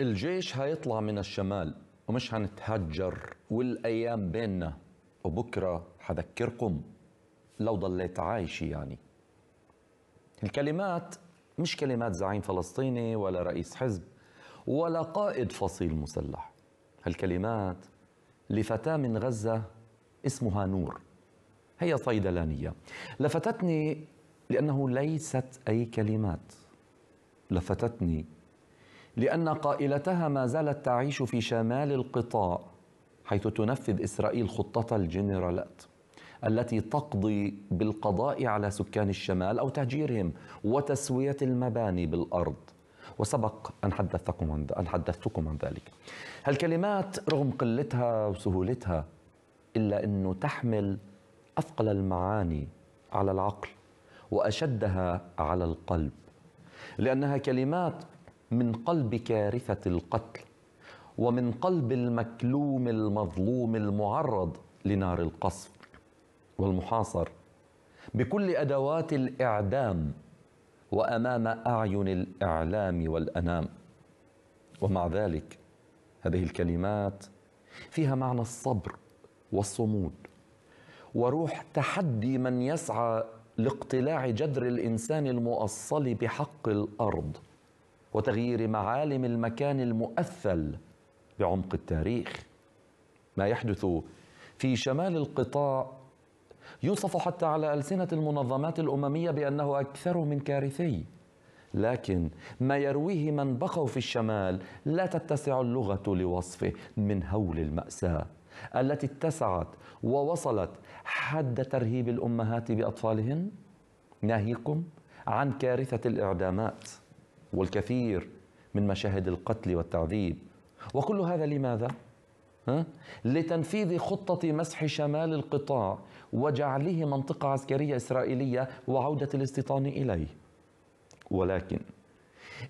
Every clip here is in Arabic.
الجيش هيطلع من الشمال ومش هنتهجر والايام بيننا وبكره حذكركم لو ضليت عايش يعني الكلمات مش كلمات زعيم فلسطيني ولا رئيس حزب ولا قائد فصيل مسلح هالكلمات لفتاة من غزة اسمها نور هي صيدلانية لفتتني لأنه ليست أي كلمات لفتتني لأن قائلتها ما زالت تعيش في شمال القطاع حيث تنفذ إسرائيل خطة الجنرالات التي تقضي بالقضاء على سكان الشمال أو تهجيرهم وتسوية المباني بالأرض وسبق أن حدثتكم عن, أن حدثتكم عن ذلك هالكلمات رغم قلتها وسهولتها إلا أنه تحمل أثقل المعاني على العقل وأشدها على القلب لأنها كلمات من قلب كارثه القتل ومن قلب المكلوم المظلوم المعرض لنار القصف والمحاصر بكل ادوات الاعدام وامام اعين الاعلام والانام ومع ذلك هذه الكلمات فيها معنى الصبر والصمود وروح تحدي من يسعى لاقتلاع جدر الانسان المؤصل بحق الارض وتغيير معالم المكان المؤثل بعمق التاريخ ما يحدث في شمال القطاع يوصف حتى على السنه المنظمات الامميه بانه اكثر من كارثي لكن ما يرويه من بقوا في الشمال لا تتسع اللغه لوصفه من هول الماساه التي اتسعت ووصلت حد ترهيب الامهات باطفالهن ناهيكم عن كارثه الاعدامات والكثير من مشاهد القتل والتعذيب وكل هذا لماذا؟ ها؟ لتنفيذ خطة مسح شمال القطاع وجعله منطقة عسكرية إسرائيلية وعودة الاستيطان إليه ولكن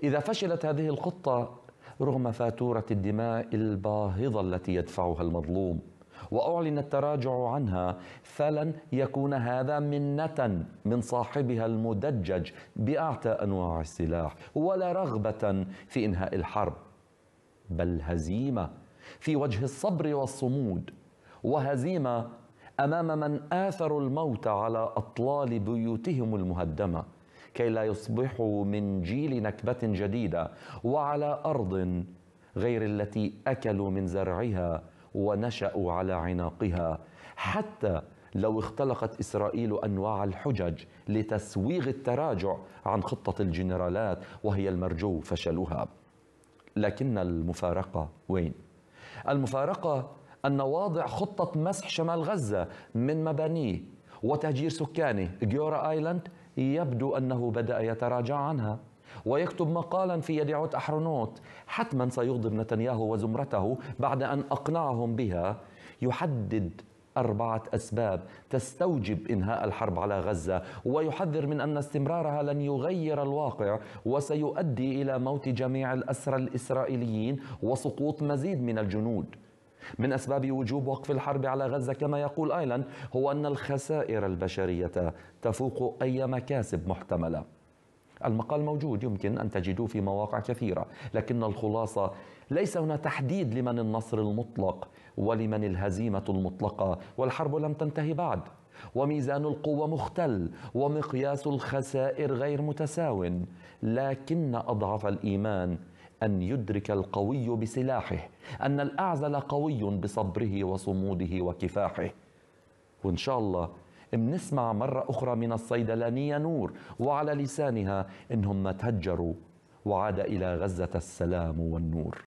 إذا فشلت هذه الخطة رغم فاتورة الدماء الباهظة التي يدفعها المظلوم وأعلن التراجع عنها فلن يكون هذا منة من صاحبها المدجج بأعتى أنواع السلاح ولا رغبة في إنهاء الحرب بل هزيمة في وجه الصبر والصمود وهزيمة أمام من آثروا الموت على أطلال بيوتهم المهدمة كي لا يصبحوا من جيل نكبة جديدة وعلى أرض غير التي أكلوا من زرعها ونشأوا على عناقها حتى لو اختلقت إسرائيل أنواع الحجج لتسويغ التراجع عن خطة الجنرالات وهي المرجو فشلها لكن المفارقة وين؟ المفارقة أن واضع خطة مسح شمال غزة من مبانيه وتهجير سكانه جيورا آيلاند يبدو أنه بدأ يتراجع عنها ويكتب مقالا في يد عود أحرنوت حتما سيغضب نتنياهو وزمرته بعد أن أقنعهم بها يحدد أربعة أسباب تستوجب إنهاء الحرب على غزة ويحذر من أن استمرارها لن يغير الواقع وسيؤدي إلى موت جميع الأسرى الإسرائيليين وسقوط مزيد من الجنود من أسباب وجوب وقف الحرب على غزة كما يقول آيلاند هو أن الخسائر البشرية تفوق أي مكاسب محتملة المقال موجود يمكن أن تجدوه في مواقع كثيرة لكن الخلاصة ليس هنا تحديد لمن النصر المطلق ولمن الهزيمة المطلقة والحرب لم تنتهي بعد وميزان القوة مختل ومقياس الخسائر غير متساو لكن أضعف الإيمان أن يدرك القوي بسلاحه أن الأعزل قوي بصبره وصموده وكفاحه وإن شاء الله بنسمع مرة أخرى من الصيدلانية نور وعلى لسانها إنهم تهجروا وعاد إلى غزة السلام والنور